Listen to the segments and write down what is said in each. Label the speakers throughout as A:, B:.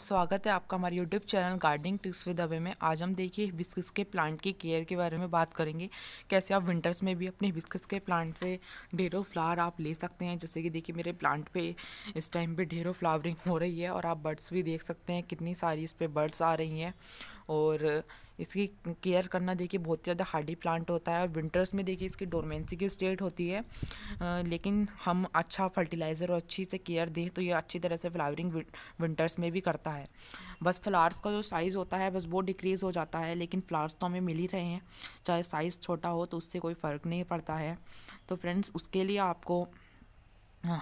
A: स्वागत है आपका हमारे YouTube channel gardening tips with अवे में आज हम देखिए हिबिस्कस के प्लांट की केयर के बारे में बात करेंगे कैसे आप विंटर्स में भी अपने हिबिस्कस के प्लांट से ढेरों फ्लावर आप ले सकते हैं जैसे कि देखिए मेरे प्लांट पे इस टाइम पे ढेरों फ्लावरिंग हो रही है और आप बर्ड्स भी देख सकते हैं कितनी सारी इस पर बर्ड्स आ रही हैं और इसकी केयर करना देखिए बहुत ज़्यादा हार्डी प्लांट होता है और विंटर्स में देखिए इसकी डोरमेंसी की स्टेट होती है आ, लेकिन हम अच्छा फर्टिलाइज़र और अच्छी से केयर दें तो ये अच्छी तरह से फ्लावरिंग विंटर्स में भी करता है बस फ्लावर्स का जो साइज़ होता है बस वो डिक्रीज़ हो जाता है लेकिन फ्लावर्स तो हमें मिल ही रहे हैं चाहे साइज़ छोटा हो तो उससे कोई फ़र्क नहीं पड़ता है तो फ्रेंड्स उसके लिए आपको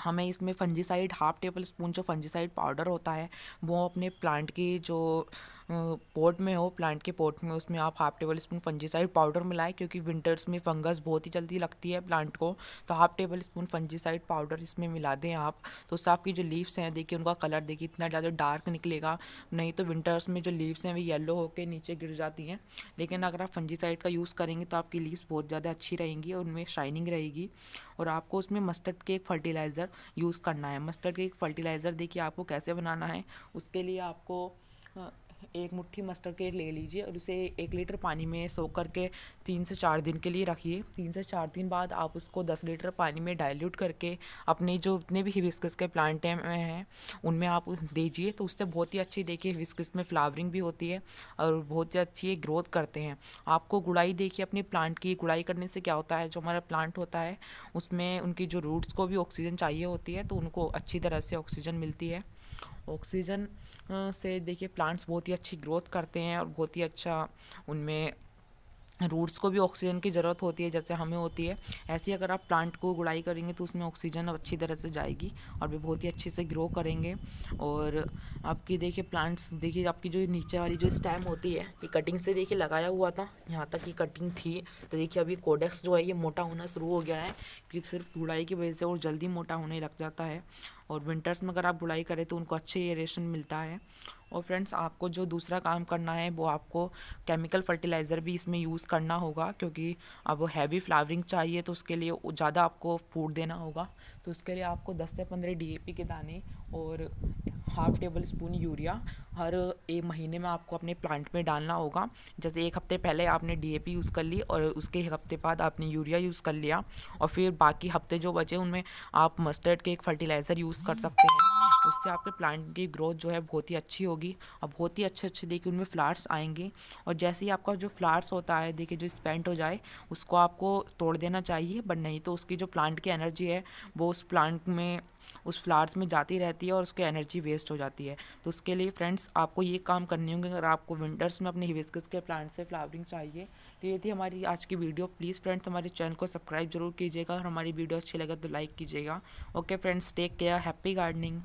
A: हमें इसमें फंजीसाइड हाफ टेबल स्पून जो फंजीसाइड पाउडर होता है वो अपने प्लांट की जो पोर्ट में हो प्लांट के पोर्ट में उसमें आप half tablespoon fungicide powder मिलाएं क्योंकि विंटर्स में फंगस बहुत ही जल्दी लगती है प्लांट को तो half tablespoon fungicide powder इसमें मिला दें आप तो उससे आपकी जो लीव्स हैं देखिए उनका कलर देखिए इतना ज़्यादा डार्क निकलेगा नहीं तो विंटर्स में जो लीव्स हैं वे येलो होकर नीचे गिर जाती हैं लेकिन अगर आप फंजीसाइड का यूज़ करेंगे तो आपकी लीव्स बहुत ज़्यादा अच्छी रहेंगी और उनमें शाइनिंग रहेगी और आपको उसमें मस्टर्ड के एक फर्टिलाइज़र यूज़ करना है मस्टर्ड के एक फर्टिलाइज़र देखिए आपको कैसे बनाना है उसके लिए आपको एक मुट्ठी मस्टर्ड केड ले लीजिए और उसे एक लीटर पानी में सो करके तीन से चार दिन के लिए रखिए तीन से चार दिन बाद आप उसको दस लीटर पानी में डाइल्यूट करके अपने जो जितने भी हिबिस्कस के प्लांट हैं उनमें आप दीजिए तो उससे बहुत ही अच्छी देखिए हिबिस्कस में फ्लावरिंग भी होती है और बहुत ही अच्छी ग्रोथ करते हैं आपको गुड़ाई देखिए अपने प्लांट की गुड़ाई करने से क्या होता है जो हमारा प्लांट होता है उसमें उनकी जो रूट्स को भी ऑक्सीजन चाहिए होती है तो उनको अच्छी तरह से ऑक्सीजन मिलती है ऑक्सीजन से देखिए प्लांट्स बहुत ही अच्छी ग्रोथ करते हैं और बहुत ही अच्छा उनमें रूट्स को भी ऑक्सीजन की ज़रूरत होती है जैसे हमें होती है ऐसे ही अगर आप प्लांट को गुड़ाई करेंगे तो उसमें ऑक्सीजन अच्छी तरह से जाएगी और भी बहुत ही अच्छे से ग्रो करेंगे और आपकी देखिए प्लांट्स देखिए आपकी जो नीचे वाली जो स्टैम होती है ये कटिंग से देखिए लगाया हुआ था यहाँ तक ये कटिंग थी तो देखिए अभी कोडेक्स जो है ये मोटा होना शुरू हो गया है क्योंकि सिर्फ गुड़ाई की वजह से और जल्दी मोटा होने लग जाता है और विंटर्स में अगर आप बुलाई करें तो उनको अच्छे एरेशन मिलता है और फ्रेंड्स आपको जो दूसरा काम करना है वो आपको केमिकल फर्टिलाइज़र भी इसमें यूज़ करना होगा क्योंकि अब हैवी फ्लावरिंग चाहिए तो उसके लिए ज़्यादा आपको फूड देना होगा तो उसके लिए आपको दस से पंद्रह डी के दाने और हाफ़ टेबल स्पून यूरिया हर एक महीने में आपको अपने प्लांट में डालना होगा जैसे एक हफ्ते पहले आपने डी यूज़ कर ली और उसके एक हफ्ते बाद आपने यूरिया यूज़ कर लिया और फिर बाकी हफ्ते जो बचे उनमें आप मस्टर्ड के एक फर्टिलाइज़र यूज़ कर सकते हैं उससे आपके प्लांट की ग्रोथ जो है बहुत ही अच्छी होगी और बहुत ही अच्छे अच्छे देखिए उनमें फ्लावर्स आएंगे और जैसे ही आपका जो फ्लावर्स होता है देखिए जो स्पेंट हो जाए उसको आपको तोड़ देना चाहिए बट नहीं तो उसकी जो प्लांट की एनर्जी है वो उस प्लांट में उस फ्लावर्स में जाती रहती है और उसकी एनर्जी वेस्ट हो जाती है तो उसके लिए फ्रेंड्स आपको ये काम करने होंगे अगर आपको विंटर्स में अपने हिविस्कस के प्लांट से फ्लावरिंग चाहिए तो ये थी हमारी आज की वीडियो प्लीज़ फ्रेंड्स हमारे चैनल को सब्सक्राइब जरूर कीजिएगा और हमारी वीडियो अच्छी लगे तो लाइक कीजिएगा okay friends take care happy gardening